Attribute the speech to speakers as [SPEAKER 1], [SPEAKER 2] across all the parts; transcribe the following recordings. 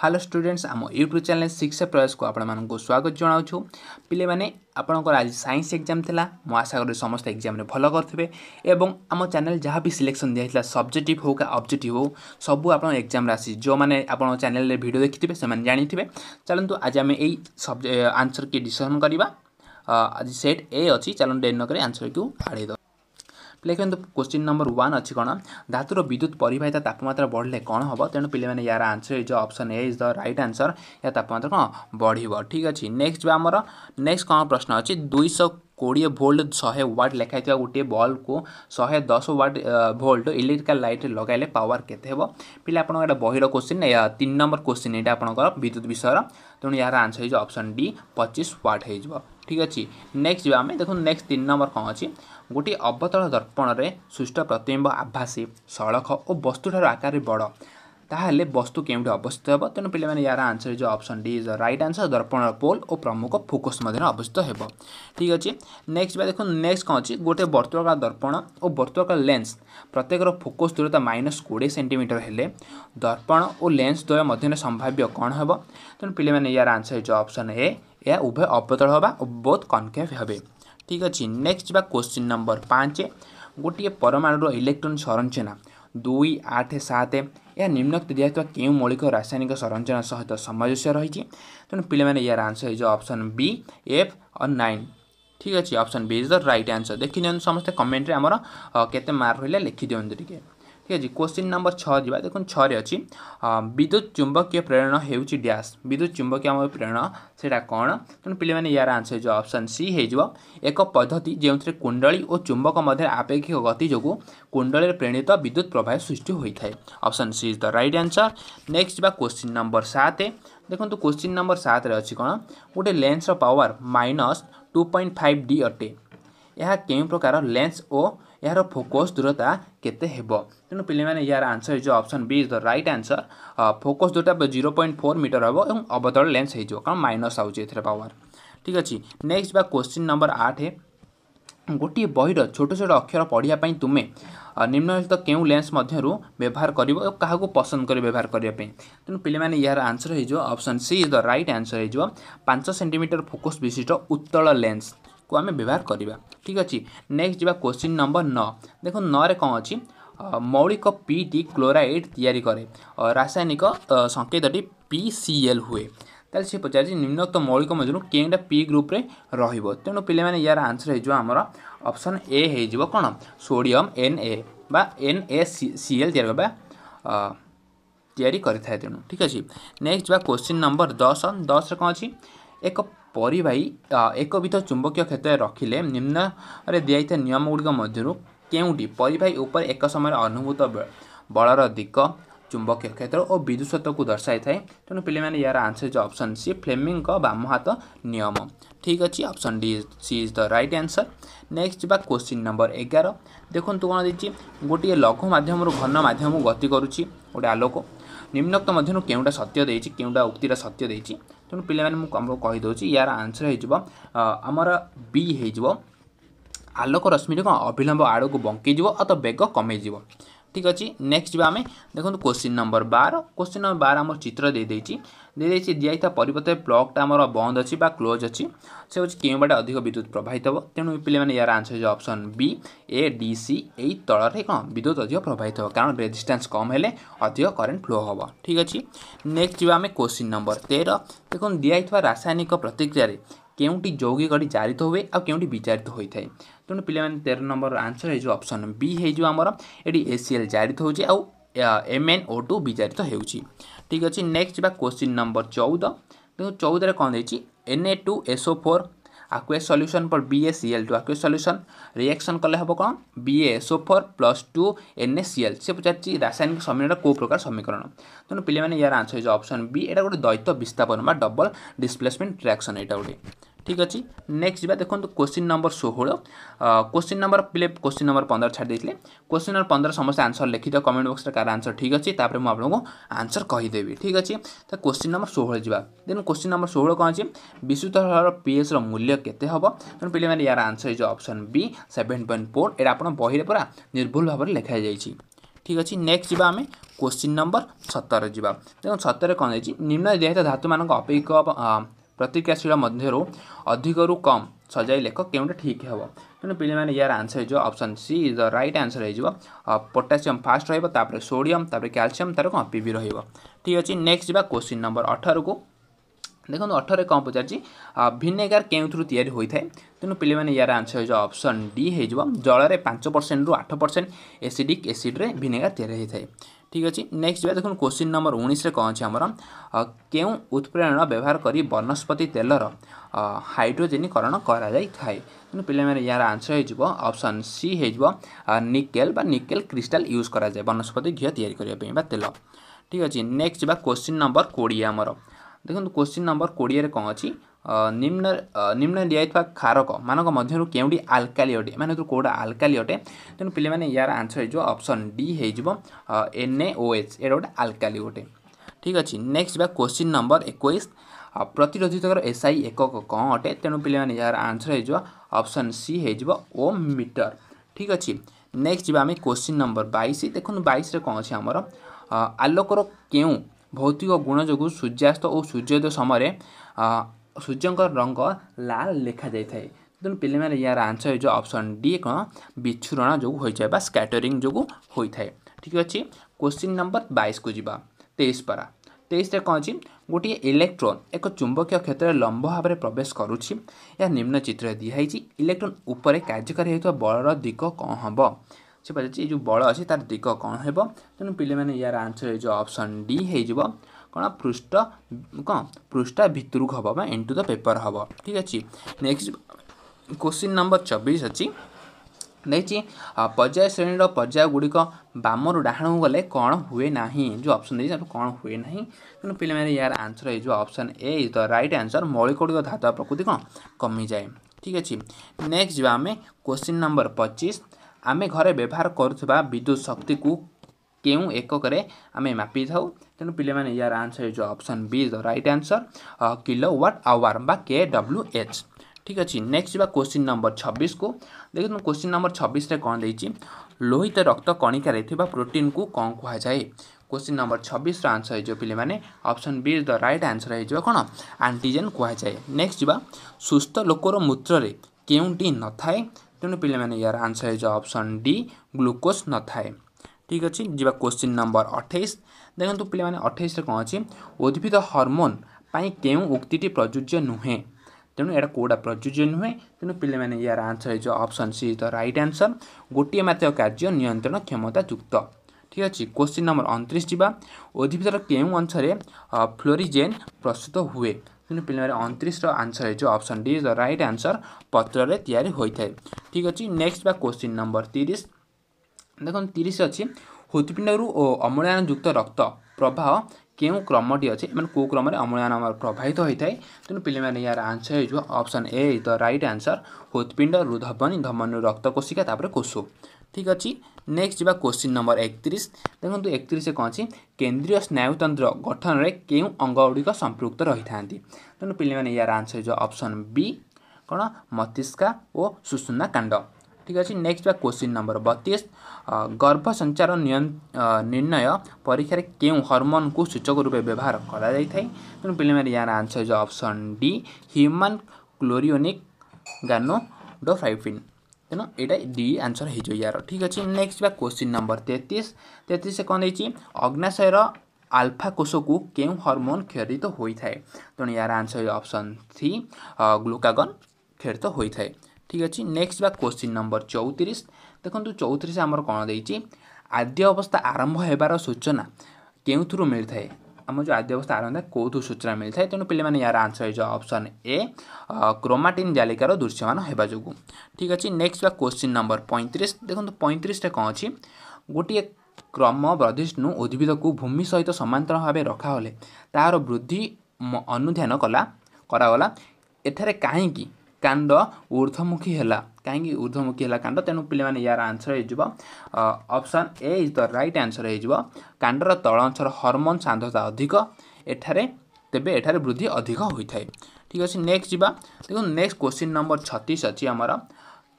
[SPEAKER 1] hello students ଆମ YouTube channel ଶିକ୍ଷା ପ୍ରୟାସକୁ ଆପଣମାନଙ୍କୁ ସ୍ୱାଗତ ଜଣାଉଛୁ ପିଲାମାନେ ଆପଣଙ୍କର ଆଜି ସାଇନ୍ସ ଏକ୍ଜାମ୍ ଥିଲା ମୁଁ ଆଶା କରୁଛି ସମସ୍ତେ ଏକ୍ଜାମ୍ରେ ଭଲ କରୁଥିବେ ଏବଂ ଆମ ଚ୍ୟାନେଲ୍ ଯାହା ବି ସିଲେକ୍ସନ୍ ଦିଆହେଇଥିଲା ସବଜେକ୍ଟିଭ୍ ହେଉ କା ଅବଜେକ୍ଟିଭ୍ ହେଉ ସବୁ ଆପଣ ଏକ୍ଜାମ୍ରେ ଆସିଛି ଯେଉଁମାନେ ଆପଣଙ୍କ ଚ୍ୟାନେଲ୍ରେ ଭିଡ଼ିଓ ଦେଖିଥିବେ ସେମାନେ ଜାଣିଥିବେ ଚାଲନ୍ତୁ ଆଜି ଆମେ ଏଇ ସବଜେ ଆନ୍ସର୍ କି ଡିସିସନ୍ କରିବା ଆଜି ସେଟ୍ ଏ ଅଛି ଚାଲନ୍ତୁ ଡେନ୍ ନକରି ଆନ୍ସର୍କୁ ଆଡ଼େଇ ପିଲାମାନେ କ୍ୱେଶ୍ଚିନ୍ ନମ୍ବର ୱାନ୍ ଅଛି କ'ଣ ଧାତୁର ବିଦ୍ୟୁତ ପରିବାହିତା ତାପମାତ୍ରା ବଢ଼ିଲେ କ'ଣ ହେବ ତେଣୁ ପିଲାମାନେ ୟାର answer is option A is the right answer ଏହା ତାପମାତ୍ରା କ'ଣ ବଢ଼ିବ ଠିକ୍ ଅଛି ନେକ୍ସଟ୍ ବା ଆମର ନେକ୍ସଟ୍ କ'ଣ ପ୍ରଶ୍ନ ଅଛି ଦୁଇଶହ କୋଡ଼ିଏ ଭୋଲ୍ଟ ଶହେ ୱାଟ୍ ଲେଖାଯାଇଥିବା ଗୋଟିଏ ବଲ୍ବକୁ ଶହେ ଦଶ ୱାଟ୍ ଭୋଲ୍ଟ ଇଲେକ୍ଟ୍ରିକାଲ୍ ଲାଇଟ୍ରେ ଲଗାଇଲେ ପାୱାର କେତେ ହେବ ପିଲା ଆପଣଙ୍କର ଏଇଟା ବହିର କୋଶ୍ଚିନ୍ ତିନି ନମ୍ବର କୋଶ୍ଚିନ୍ ଏଇଟା ଆପଣଙ୍କର ବିଦ୍ୟୁତ ବିଷୟର ତେଣୁ ଏହାର ଆନ୍ସର ହେଇଯିବ ଅପସନ୍ ଡି ପଚିଶ ୱାଟ୍ ହେଇଯିବ ଠିକ୍ ଅଛି ନେକ୍ସଟ ଯିବା ଆମେ ଦେଖନ୍ତୁ ନେକ୍ସଟ ତିନି ନମ୍ବର କ'ଣ ଅଛି ଗୋଟିଏ ଅବତଳ ଦର୍ପଣରେ ସୃଷ୍ଟ ପ୍ରତିବିମ୍ବ ଆଭାସୀ ସଳଖ ଓ ବସ୍ତୁଠାରୁ ଆକାରରେ ବଡ଼ ତାହେଲେ ବସ୍ତୁ କେଉଁଠି ଅବସ୍ଥିତ ହେବ ତେଣୁ ପିଲାମାନେ ଏହାର answer is option D is right answer ଦର୍ପଣର ପୋଲ୍ ଓ ପ୍ରମୁଖ ଫୋକସ୍ ମଧ୍ୟରେ ଅବସ୍ଥିତ ହେବ ଠିକ୍ ଅଛି ନେକ୍ସଟ ବା ଦେଖନ୍ତୁ ନେକ୍ସଟ କ'ଣ ଅଛି ଗୋଟେ ବର୍ତ୍ତମାନ ଦର୍ପଣ ଓ ବର୍ତ୍ତମାନ ଲେନ୍ସ ପ୍ରତ୍ୟେକର ଫୋକସ୍ ଦୂରତା ମାଇନସ୍ କୋଡ଼ିଏ ସେଣ୍ଟିମିଟର ହେଲେ ଦର୍ପଣ ଓ ଲେନ୍ସ ଦ୍ୱୟ ମଧ୍ୟରେ ସମ୍ଭାବ୍ୟ କ'ଣ ହେବ ତେଣୁ ପିଲାମାନେ ଏହାର ଆନ୍ସର ଇଜ୍ ଅପସନ୍ ଏ ଏହା ଉଭୟ ଅବତଳ ହେବା ଓ ବହୁତ କନକେଭ୍ ହେବେ ଠିକ୍ ଅଛି ନେକ୍ସଟ ଯିବା କୋଶ୍ଚିନ୍ ନମ୍ବର ପାଞ୍ଚ ଗୋଟିଏ ପରମାଣୁର ଇଲେକ୍ଟ୍ରନ୍ ସଂରଚନା दुई आठ सात यहाँ निम्न दिएको केही मौलिक रासायनिक संरचना सहित समस्या रहेछ तिमीले या आन्सर हो अप्सन बी एफ अ नाइन ठीक अहिले option B is the right answer देखिदिनु समस्तै कमेन्टले अब केते मर्क र लेखिदिनु टिकै ठीक है क्वेश्चन नंबर छा देख छद्युत चुंबक प्रेरणा होश विद्युत चुंबकीय प्रेरणा से कौन तेनाली यार आंसर जो अप्सन सी हो एक पद्धति जो थे कुंडली और चुंबक मध्य आपेक्षिक गति जो कुंडली प्रेरित विद्युत प्रवाह सृष्टि होता है option C is the right answer next जा क्वेश्चन नंबर सात देखो क्वेश्चन तो नंबर सात अच्छी कौन गोटे लेन्सर power minus two point five D अटे यह के प्रकार लेंस और ଏହାର ଫୋକସ୍ ଦୂରତା କେତେ ହେବ ତେଣୁ ପିଲାମାନେ ଏହାର ଆନ୍ସର୍ ହେଇଯିବ option B is the right answer focus ଦୂରତା ଜିରୋ ପଏଣ୍ଟ ଫୋର୍ ମିଟର ହେବ ଏବଂ ଅବତଳ ଲେନ୍ସ ହେଇଯିବ କାରଣ ମାଇନସ୍ ଆଉଛି ଏଥିରେ ପାୱାର ଠିକ୍ ଅଛି ନେକ୍ସଟ ବା କ୍ୱେଶ୍ଚିନ୍ ନମ୍ବର ଆଠ ଗୋଟିଏ ବହିର ଛୋଟ ଛୋଟ ଅକ୍ଷର ପଢ଼ିବା ପାଇଁ ତୁମେ ନିମ୍ନଲିଖିତ କେଉଁ ଲେନ୍ସ ମଧ୍ୟରୁ ବ୍ୟବହାର କରିବ ଓ କାହାକୁ ପସନ୍ଦ କରି ବ୍ୟବହାର କରିବା ପାଇଁ ତେଣୁ ପିଲାମାନେ ଏହାର ଆନ୍ସର୍ ହେଇଯିବ option C is the right answer ହେଇଯିବ ପାଞ୍ଚ ସେଣ୍ଟିମିଟର ଫୋକସ୍ ବିଶିଷ୍ଟ ଉତ୍ତଳ ଲେନ୍ସ को आम व्यवहार करने ठीक अच्छे नेक्स्ट जी क्वेश्चन नंबर न देख न कौन अच्छी मौलिक पी टी क्लोराइड तैयारी करे रासायनिक संकेत पी सी एल हुए से पचार निम्नोक्त मौलिक मजर के पी ग्रुप रेणु पे यार आंसर होमर अप्सन ए हो कौन sodium N A N A C L या तैयारी करेणु ठीक अच्छे नेक्स्ट जा क्वेश्चन नंबर दस दस रहा अच्छी एक ପରିବାହୀ ଏକବିଧ ଚୁମ୍ବକୀୟ କ୍ଷେତ୍ରରେ ରଖିଲେ ନିମ୍ନରେ ଦିଆଯାଇଥିବା ନିୟମଗୁଡ଼ିକ ମଧ୍ୟରୁ କେଉଁଟି ପରିବାହୀ ଉପରେ ଏକ ସମୟରେ ଅନୁଭୂତ ବଳର ଦିଗ ଚୁମ୍ବକୀୟ କ୍ଷେତ୍ର ଓ ବିଦ୍ୟୁତ୍ତ୍ୱକୁ ଦର୍ଶାଇଥାଏ ତେଣୁ ପିଲାମାନେ ଏହାର ଆନ୍ସର୍ ଇଜ୍ ଅପସନ୍ ସି ଫ୍ଲେମିଙ୍କ ବାମ ହାତ ନିୟମ ଠିକ୍ ଅଛି option D C is the right answer next ଯିବା କୋଶ୍ଚିନ୍ ନମ୍ବର ଏଗାର ଦେଖନ୍ତୁ କ'ଣ ଦେଇଛି ଗୋଟିଏ ଲଘୁ ମାଧ୍ୟମରୁ ଘନ ମାଧ୍ୟମକୁ ଗତି କରୁଛି ଗୋଟେ ଆଲୋକ सत्य त म उक्तिरा सत्य केही उक्तिटा सत्य दिन्छ तपाईँ चाहिँ यार आन्सर हुन्छ बी बिजुयो आलोक रश्मि अभिलम्ब आडु बङ्कि अ त बेग कमि ঠিক আছে নেক্সট যা আমি দেখুন কোশ্চিন নম্বর বার কোশ্চিন নম্বর বার আমার চিত্র দিয়েছি দিয়েছি দিয়াইথা পরিবর্তে প্লগটা আমার বন্ধ অছি বা ক্লোজ অছি সে হচ্ছে কেউ বাটে অধিক বিদ্যুৎ প্রবাহিত হব তেমন পিলামানে ইয়ার আনসর হচ্ছে option B A D C এই তলরে কম বিদ্যুৎ অধিক প্রবাহিত হব কারণ রেজিষ্টান্স কম হলে অধিক করেন্ট ফ্লো হব ঠিক আছে নেক্সট যা আমি কোশ্চিন নম্বর তের দেখুন দিয়াইথা রাসায়নিক প্রতিক্রিয়ায় କେଉଁଟି ଯୌଗିକ କରି ଜାରିତ ହୁଏ ଆଉ କେଉଁଟି ବିଚାରିତ ହୋଇଥାଏ ତେଣୁ ପିଲାମାନେ ତେର ନମ୍ବର ଆନ୍ସର୍ ହେଇଯିବ ଅପସନ୍ ବି ହେଇଯିବ ଆମର ଏଠି ଏସିଏଲ୍ ଜାରିତ ହେଉଛି ଆଉ ଏମ୍ ଏନ୍ ଓ ଟୁ ବିଚାରିତ ହେଉଛି ଠିକ୍ ଅଛି ନେକ୍ସଟ ବା କୋଶ୍ଚିନ୍ ନମ୍ବର ଚଉଦ ତେଣୁ ଚଉଦରେ କ'ଣ ଦେଇଛି N A two S O four aqueous solution for B A C L two aqueous solution reaction କଲେ ହେବ କ'ଣ B A S O four plus two N A C L ସେ ପଚାରିଛି ରାସାୟନିକ ସମୀକରଣର କେଉଁ ପ୍ରକାର ସମୀକରଣ ତେଣୁ ପିଲାମାନେ ଏହାର ଆନ୍ସର୍ ହେଇଯିବ ଅପସନ୍ ବି ଏଇଟା ଗୋଟେ ଦ୍ୱୈତ ବିସ୍ଥାପନ ବା ଡବଲ୍ ଡିସପ୍ଲେସମେଣ୍ଟ ରିଆକ୍ସନ୍ ଏଇଟା ଗୋଟେ ঠিক আছে নেক্সট যা দেখুন কোশ্চিন নম্বর ষোহল কোশ্চিন নম্বর পিলে কোশ্চিন নম্বর পনেরো ছাড়ি দিয়ে কোশ্চিন নম্বর পনেরো সমস্ত আনসর লিখিত কমেন্ট বক্সরে কার আনসর ঠিক আছে তাপরে মু আপনার আনসর কহিদেবি ঠিক আছে তো কোশ্চিন নম্বর ষোহল যা দেন কোশ্চিন নম্বর ষোহল কম আছে বিশুদ্ধ হ্রদর পিএচর মূল্য কেতে হব তেমন পিলে মানে ইয়ার answer is option B seven point four এটা আপনার বহিরে পুরা নির্ভুল ভাবে লেখা যাই ঠিক আছে নেক্সট যা আমি কোশ্চিন নম্বর সতের যা দেখুন সতের কম যাই নিম্ন দেহ ধাতুমান অপেক্ষা ପ୍ରତିକ୍ରିୟାଶୀଳ ମଧ୍ୟରୁ ଅଧିକରୁ କମ୍ ସଜାଇ ଲେଖ କେଉଁଟା ଠିକ୍ ହେବ ତେଣୁ ପିଲାମାନେ ଏହାର ଆନ୍ସର ହେଇଯିବ option C is the right answer ହେଇଯିବ ପୋଟାସିୟମ୍ ଫାଷ୍ଟ ରହିବ ତାପରେ ସୋଡ଼ିୟମ୍ ତାପରେ କ୍ୟାଲସିୟମ୍ ତାର କ'ଣ ପିବି ରହିବ ଠିକ୍ ଅଛି ନେକ୍ସଟ ଯିବା କୋଶ୍ଚିନ୍ ନମ୍ବର ଅଠରକୁ দেখুন অঠরে কম পচারছি ভিনেগার কেউথু তৈরি হয়ে থাকে তেমন পিলামানে ইয়ার আনসর হয়ে অপসন ডি হয়ে যাব জলরে পাঁচ পরসেন্ট রু আঠ পরসেন্ট এসিডিক এসিড্রে ভিনেগার তৈরি হয়ে থাকে ঠিক আছে নেক্সট যা দেখুন কোশ্চিন নম্বর উনিশে কম আছে আমার কেউ উৎপ্রেরণ ব্যবহার করে বনস্পতি তেলর হাইড্রোজেনীকরণ করা যাই থাকে তেমন পিলামানে ইয়ার আনসর হয়ে যাব অপসন সি হয়ে যাব নিকেল বা নিকেল ক্রিস্টাল ইউজ করা যায় বনস্পতি ঘিও তৈরি করা বা তেল ঠিক আছে নেক্সট যা কোশ্চিন নম্বর কোড়িয়ে আমার ଦେଖନ୍ତୁ କୋଶ୍ଚିନ୍ ନମ୍ବର କୋଡ଼ିଏରେ କ'ଣ ଅଛି ନିମ୍ନ ନିମ୍ନ ଦିଆଯାଇଥିବା ଖାରକ ମଧ୍ୟରୁ କେଉଁଠି ଆଲକାଲି ଅଟେ ମାନେ କେଉଁଟା ଆଲକାଲି ଅଟେ ତେଣୁ ପିଲାମାନେ ୟାର ଆନ୍ସର୍ ହେଇଯିବ ଅପସନ୍ ଡି ହେଇଯିବ ଏନ୍ ଏ ଓ ଏଚ୍ ଏଇଟା ଗୋଟେ ଆଲକାଲି ଗୋଟେ ଠିକ୍ ଅଛି ନେକ୍ସଟ୍ ଯିବା କୋଶ୍ଚିନ୍ ନମ୍ବର ଏକୋଇଶ ପ୍ରତିରୋଧିତକର ଆଇ ଏକକ କ'ଣ ଅଟେ ତେଣୁ ପିଲାମାନେ ୟାର ଆନ୍ସର୍ ହେଇଯିବ ଅପସନ୍ ସି ହେଇଯିବ ଓ ମିଟର ଠିକ୍ ଅଛି ନେକ୍ସଟ ଯିବା ଆମେ କୋଶ୍ଚିନ୍ ନମ୍ବର ବାଇଶ ଦେଖନ୍ତୁ ବାଇଶରେ କ'ଣ ଅଛି ଆମର ଆଲୋକର କେଉଁ ଭୌତିକ ଗୁଣ ଯୋଗୁଁ ସୂର୍ଯ୍ୟାସ୍ତ ଓ ସୂର୍ଯ୍ୟୋଦୟ ସମୟରେ ସୂର୍ଯ୍ୟଙ୍କର ରଙ୍ଗ ଲାଲ ଲେଖାଯାଇଥାଏ ତେଣୁ ପିଲାମାନେ ଏହାର ଆନ୍ସର୍ ହେଇଯିବ ଅପସନ୍ ଡି କ'ଣ ବିଚ୍ଛୁରଣ ଯୋଗୁଁ ହୋଇଯାଏ ବା ସ୍କାଟରିଂ ଯୋଗୁଁ ହୋଇଥାଏ ଠିକ୍ ଅଛି କୋଶ୍ଚିନ୍ ନମ୍ବର ବାଇଶକୁ ଯିବା ତେଇଶ ପାରା ତେଇଶରେ କ'ଣ ଅଛି ଗୋଟିଏ ଇଲେକ୍ଟ୍ରୋନ୍ ଏକ ଚୁମ୍ବକୀୟ କ୍ଷେତ୍ରରେ ଲମ୍ବ ଭାବରେ ପ୍ରବେଶ କରୁଛି ଏହା ନିମ୍ନ ଚିତ୍ରରେ ଦିଆହେଇଛି ଇଲେକ୍ଟ୍ରୋନ୍ ଉପରେ କାର୍ଯ୍ୟକାରୀ ହେଉଥିବା ବଳର ଦିଗ କ'ଣ ହେବ ସେ ପଚାରିଛି ଏଇ ଯେଉଁ ବଳ ଅଛି ତାର ଦିଗ କ'ଣ ହେବ ତେଣୁ ପିଲାମାନେ ୟାର ଆନ୍ସର୍ ହେଇଯିବ ଅପସନ୍ ଡି ହେଇଯିବ କ'ଣ ପୃଷ୍ଠ କ'ଣ ପୃଷ୍ଠା ଭିତରକୁ ହେବ ବା ଇଣ୍ଟୁ ଦ ପେପର୍ ହେବ ଠିକ୍ ଅଛି ନେକ୍ସଟ କୋଶ୍ଚିନ୍ ନମ୍ବର ଚବିଶ ଅଛି ଦେଇଛି ପର୍ଯ୍ୟାୟ ଶ୍ରେଣୀର ପର୍ଯ୍ୟାୟ ଗୁଡ଼ିକ ବାମରୁ ଡାହାଣକୁ ଗଲେ କ'ଣ ହୁଏ ନାହିଁ ଯେଉଁ ଅପସନ୍ ଦେଇଛି ତାକୁ କ'ଣ ହୁଏ ନାହିଁ ତେଣୁ ପିଲାମାନେ ୟାର ଆନ୍ସର୍ ହେଇଯିବ option A is the right answer ମୌଳିକଗୁଡ଼ିକ ଧାତୁଆ ପ୍ରକୃତି କ'ଣ କମିଯାଏ ଠିକ୍ ଅଛି ନେକ୍ସଟ ଯିବା ଆମେ କୋଶ୍ଚିନ୍ ନମ୍ବର ପଚିଶ ଆମେ ଘରେ ବ୍ୟବହାର କରୁଥିବା ବିଦ୍ୟୁତ ଶକ୍ତିକୁ କେଉଁ ଏକକରେ ଆମେ ମାପିଥାଉ ତେଣୁ ପିଲାମାନେ ୟାର ଆନ୍ସର୍ ହେଇଯିବ option B is the right answer kilowatt hour ବା କେ ଡବ୍ଲ୍ୟୁ ଏଚ୍ ଠିକ୍ ଅଛି ନେକ୍ସଟ ଯିବା କୋଶ୍ଚିନ୍ ନମ୍ବର ଛବିଶକୁ ଦେଖନ୍ତୁ କୋଶ୍ଚିନ୍ ନମ୍ବର ଛବିଶରେ କ'ଣ ଦେଇଛି ଲୋହିତ ରକ୍ତ କଣିକାରେ ଥିବା ପ୍ରୋଟିନ୍କୁ କ'ଣ କୁହାଯାଏ କୋଶ୍ଚିନ୍ ନମ୍ବର ଛବିଶର ଆନ୍ସର ହେଇଯିବ ପିଲାମାନେ option B is the right answer ହେଇଯିବ କ'ଣ ଆଣ୍ଟିଜେନ୍ କୁହାଯାଏ ନେକ୍ସଟ ଯିବା ସୁସ୍ଥ ଲୋକର ମୂତ୍ରରେ କେଉଁଟି ନଥାଏ ତେଣୁ ପିଲାମାନେ ଏହାର ଆନ୍ସର୍ ହେଇଯିବ ଅପସନ୍ ଡି ଗ୍ଲୁକୋଜ୍ ନଥାଏ ଠିକ୍ ଅଛି ଯିବା କ୍ୱେଶ୍ଚିନ୍ ନମ୍ବର ଅଠେଇଶ ଦେଖନ୍ତୁ ପିଲାମାନେ ଅଠେଇଶରେ କ'ଣ ଅଛି ଉଦ୍ଭିଦ ହର୍ମୋନ୍ ପାଇଁ କେଉଁ ଉକ୍ତିଟି ପ୍ରଯୁଜ୍ୟ ନୁହେଁ ତେଣୁ ଏଇଟା କେଉଁଟା ପ୍ରଯୁଜ୍ୟ ନୁହେଁ ତେଣୁ ପିଲାମାନେ ଏହାର ଆନ୍ସର୍ ହେଇଯିବ option C the right answer ଗୋଟିଏ ମାତ୍ର କାର୍ଯ୍ୟ ନିୟନ୍ତ୍ରଣ କ୍ଷମତାଯୁକ୍ତ ठिक अहिले क्वेसन नम्बर अनतिरि अधिवेशजेन प्रस्तुत हेर्नु पहिला अनतिरि आन्सर हुन्छ option D is the right answer पत्री हुने ठिक अझ नेस्ट बान नम्बर तिरि तिरि हुत्पिण्डहरू अमूलयानुक्त रक्त प्रवाह केही क्रमटी अहिले ममर अमूलयन प्रवाहित हुने तिमीले यहाँ आन्सर हुन्छ option A is the right answer हुत्पिण्ड रुधवन धवन रक्त कोषिक तोसु ठीक नेक्स्ट ठिक अहिले नेक्सट जुवा को नम्बर एकतिस देख्नु एकतिस कि केन्द्रीय स्युतन्त्र गठनर केही अङ्गुडिक सम्पृक्त रहिथाँदा तिमीले यार आन्सर हुन्छ अप्सन वि कन मतिष्का सुसुना कांड ठीक काण्ड ठिक अझ नेक्सटिन् नम्बर बत्तिस गर्भसञ्चार निर्णय परीक्षा के केही को सूचक रूपमा व्यवहार गरी तिमीले यहाँ आन्सर हुन्छ अप्सन डी ह्यूमन क्लोरियो गानो डोफाइफिन् त ए आन्सर हैज या कोसिन् नम्बर तेत्तिस तेतिस कन् अग्नाशयर आलफाकोषको केही हर्मोन क्षरित हुए त या आन्सर अप्सन थ्री ग्लुकगन क्षरित हुँदै ठीक अझ नेक्स्ट बा क्वेसिन् नम्बर चौतिरि चौतिस आम आद्य अवस्था आरंभ हवार सूचना केही थुए ଆମ ଯେଉଁ ଆଦ୍ୟବସ୍ଥା ଆରମ୍ଭ ଥାଏ କେଉଁଠୁ ସୂଚନା ମିଳିଥାଏ ତେଣୁ ପିଲାମାନେ ଏହାର ଆନ୍ସର୍ ହେଇଯାଉ ଅପସନ୍ ଏ କ୍ରୋମାଟିନ୍ ଜାଲିକାର ଦୃଶ୍ୟମାନ ହେବା ଯୋଗୁଁ ଠିକ୍ ଅଛି ନେକ୍ସଟ୍ ବା କୋଶ୍ଚିନ୍ ନମ୍ବର ପଇଁତିରିଶ ଦେଖନ୍ତୁ ପଇଁତିରିଶଟା କ'ଣ ଅଛି ଗୋଟିଏ କ୍ରମ ବ୍ରଦିଷ୍ଣୁ ଉଦ୍ଭିଦକୁ ଭୂମି ସହିତ ସମାନ୍ତର ଭାବେ ରଖାଗଲେ ତାହାର ବୃଦ୍ଧି ଅନୁଧ୍ୟାନ କଲା କରାଗଲା ଏଠାରେ କାହିଁକି କାଣ୍ଡ ଉର୍ଦ୍ଧ୍ୱମୁଖୀ ହେଲା କାହିଁକି ଉର୍ଦ୍ଧ୍ୱମୁଖୀ ହେଲା କାଣ୍ଡ ତେଣୁ ପିଲାମାନେ ୟାର ଆନ୍ସର ହେଇଯିବ option A is the right answer ହେଇଯିବ କାଣ୍ଡର ତଳ ଅଂଶର ହରମୋନ୍ ସାନ୍ଦ୍ରତା ଅଧିକ ଏଠାରେ ତେବେ ଏଠାରେ ବୃଦ୍ଧି ଅଧିକ ହୋଇଥାଏ ଠିକ୍ ଅଛି ନେକ୍ସଟ ଯିବା ଦେଖନ୍ତୁ ନେକ୍ସଟ କ୍ୱେଶ୍ଚିନ୍ ନମ୍ବର ଛତିଶ ଅଛି ଆମର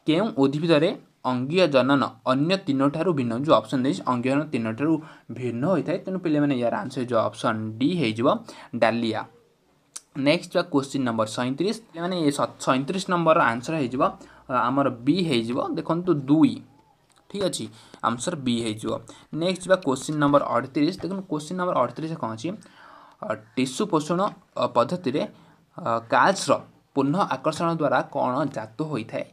[SPEAKER 1] କେଉଁ ଉଦ୍ଭିଦରେ ଅଙ୍ଗୀୟ ଜନନ ଅନ୍ୟ ତିନୋଠାରୁ ଭିନ୍ନ ଯେଉଁ ଅପସନ୍ ଦେଇଛି ଅଙ୍ଗୀୟ ଜନନ ତିନୋଠାରୁ ଭିନ୍ନ ହୋଇଥାଏ ତେଣୁ ପିଲାମାନେ ୟାର ଆନ୍ସର ହେଇଯିବ ଅପସନ୍ ଡି ହେଇଯିବ ଡାଲିଆ नेक्स्ट बा क्वेश्चन नंबर सैंतीस मैंने सैंतीस नंबर आंसर आमर बी हो देखु दुई ठीक अच्छे आंसर बी हो नेक्स्ट बा क्वेश्चन नंबर अड़तीस देखो क्वेश्चन नंबर अड़तीस कौन अच्छी टीसु पोषण पद्धति काल्सर पुनः आकर्षण द्वारा कौन जात होता है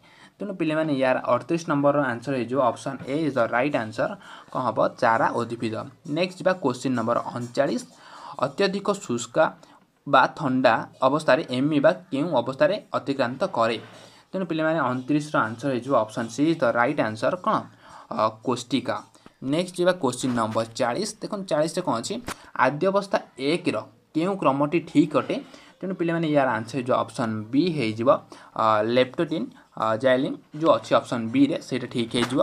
[SPEAKER 1] तेणु पे यार अड़तीस नंबर answer option A is the right answer कौन हम चारा उद्भिद नेक्स्ट बा क्वेश्चन नंबर अणचाश अत्यधिक शुष्का ବା ଥଣ୍ଡା ଅବସ୍ଥାରେ ଏମି ବା କେଉଁ ଅବସ୍ଥାରେ ଅତିକ୍ରାନ୍ତ କରେ ତେଣୁ ପିଲାମାନେ ଅଣତିରିଶର ଆନ୍ସର୍ ହେଇଯିବ option C the right answer କ'ଣ କୋଷ୍ଟିକା ନେକ୍ସଟ ଯିବା କୋଶ୍ଚିନ୍ ନମ୍ବର ଚାଳିଶ ଦେଖନ୍ତୁ ଚାଳିଶରେ କ'ଣ ଅଛି ଆଦ୍ୟ ଅବସ୍ଥା ଏକର କେଉଁ କ୍ରମଟି ଠିକ୍ ଅଟେ ତେଣୁ ପିଲାମାନେ ଏହାର ଆନ୍ସର୍ ହେଇଯିବ ଅପସନ୍ ବି ହେଇଯିବ ଲେପ୍ଟୋଟିନ୍ ଜାଇଲିନ୍ ଯେଉଁ ଅଛି ଅପସନ୍ ବିରେ ସେଇଟା ଠିକ୍ ହେଇଯିବ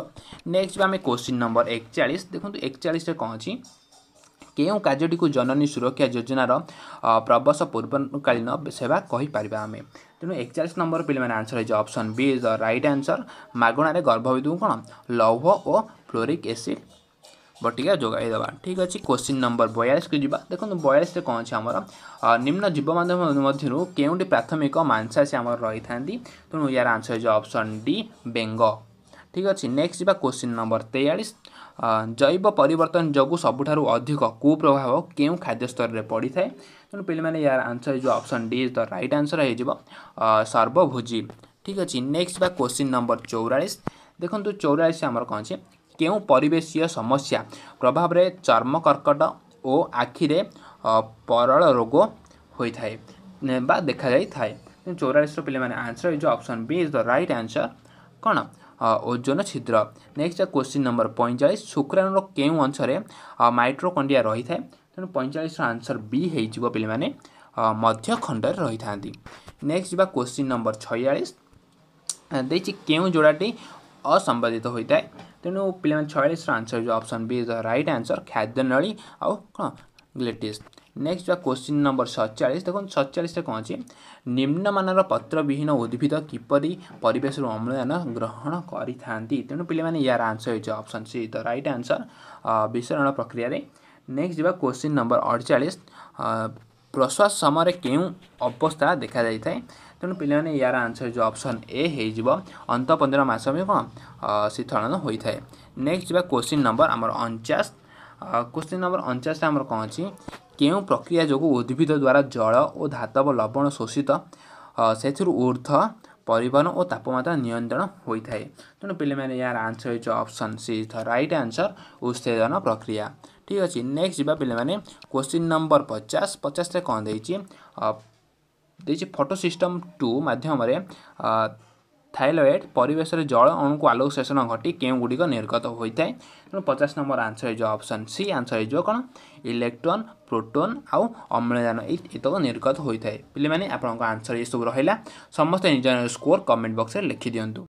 [SPEAKER 1] ନେକ୍ସଟ ଆମେ କୋଶ୍ଚିନ୍ ନମ୍ବର ଏକଚାଳିଶ ଦେଖନ୍ତୁ ଏକଚାଳିଶରେ କ'ଣ ଅଛି क्यों जननी सुरक्षा योजनार प्रवश पूर्वकालीन सेवा कहीपर आम तेणु एक एकचाश नंबर पे आंसर है option B is the right answer मगणारे गर्भविद कौन लौह और फ्लोरिक एसीड बटिका जोगाईद ठीक अच्छे क्वेश्चन नंबर बयालीस को जी देखो बयालीस कौन अच्छे आमर निम्न मध्य के प्राथमिक मंसाशी आम रही था तेणु यार आंसर है अप्सन डी बेंग ठीक अच्छे नेक्स्ट जी क्वेश्चन नंबर तेयालीस जैव परिवर्तन जगु सबुठु अधिक कुप्रभाव केही खाद्य स्तरले परिथे त या आन्सर जो option D is the right answer है सर्वभोजी ठिक अहिले नेक्स बान नम्बर चौराख्नु चौरालिस आम चाहिँ केही परिवेशीय समस्या प्रभाव चर्म कर्कट ओ आखिर परल रोग हुने बा चौरास र पहिला आन्सर हो option B is the right answer कन् ଓଜନ ଛିଦ୍ର ନେକ୍ସଟ କୋଶ୍ଚିନ୍ ନମ୍ବର ପଇଁଚାଳିଶ ଶୁକ୍ରାଣୁର କେଉଁ ଅଂଶରେ ମାଇଟ୍ରୋକଣ୍ଡିଆ ରହିଥାଏ ତେଣୁ ପଇଁଚାଳିଶର ଆନ୍ସର୍ ବି ହେଇଯିବ ପିଲାମାନେ ମଧ୍ୟ ଖଣ୍ଡରେ ରହିଥାନ୍ତି ନେକ୍ସଟ ଯିବା କୋଶ୍ଚିନ୍ ନମ୍ବର ଛୟାଳିଶ ଦେଇଛି କେଉଁ ଯୋଡ଼ାଟି ଅସମ୍ବାଦିତ ହୋଇଥାଏ ତେଣୁ ପିଲାମାନେ ଛୟାଳିଶର ଆନ୍ସର୍ ଯେଉଁ option B is the right answer ଖାଦ୍ୟନଳୀ ଆଉ କ'ଣ ଗ୍ଲେଟିସ୍ নেক্সট যা কোশ্চিন নম্বর সতচাশ দেখুন সতচাশে কম অছে নিম্নমানর পত্রবিহীন উদ্ভিদ কিপরি পরিবেশর অম্লজান গ্রহণ করে থাকে তেমন পিলে মানে ইয়ার আনসর হচ্ছে option C the right answer বিশোষণ প্রক্রিয়ায় নেক্সট যা কোশ্চিন নম্বর অড়চাশ প্রশ্বাস সময় কেউ অবস্থা দেখা যাই থাকে ତେଣୁ ପିଲାମାନେ ଏହାର ଆନ୍ସର ଯେଉଁ ଅପସନ୍ ଏ ହେଇଯିବ ଅନ୍ତ ପନ୍ଦର ମାସ ବି କ'ଣ ଶୀତଳନ ହୋଇଥାଏ ନେକ୍ସଟ ଯିବା କୋଶ୍ଚିନ୍ ନମ୍ବର ଆମର ଅଣଚାଶ କୋଶ୍ଚିନ୍ ନମ୍ବର ଅଣଚାଶଟା ଆମର କ'ଣ ଅଛି केही प्रक्रिया जो द्वारा जल ओ धवण शोषित उर्ध्व परिवन ओ तापम्रा नियन्त्रण हुने त आन्सर हुन्छ अप्सन द र आन्सर उत््छेदन प्रक्रिया ठीक नेक्स्ट अहिले नेक्सट जुवा क्वेश्चन नम्बर पचास पचास कन्ची फोटो सिस्टम टु माध्यम ଥାଇଲଏଡ୍ ପରିବେଶରେ ଜଳ ଅଣୁକୁ ଆଲୋକଶେଷଣ ଘଟି କେଉଁଗୁଡ଼ିକ ନିର୍ଗତ ହୋଇଥାଏ ତେଣୁ ପଚାଶ ନମ୍ବର ଆନ୍ସର ହେଇଯିବ ଅପସନ୍ ସି ଆନ୍ସର ହେଇଯିବ କ'ଣ ଇଲେକ୍ଟ୍ରନ୍ ପ୍ରୋଟୋନ୍ ଆଉ ଅମ୍ଳଜାନ ଏତକ ନିର୍ଗତ ହୋଇଥାଏ ପିଲାମାନେ ଆପଣଙ୍କ ଆନ୍ସର ଏସବୁ ରହିଲା ସମସ୍ତେ ନିଜ ସ୍କୋର କମେଣ୍ଟ ବକ୍ସରେ ଲେଖିଦିଅନ୍ତୁ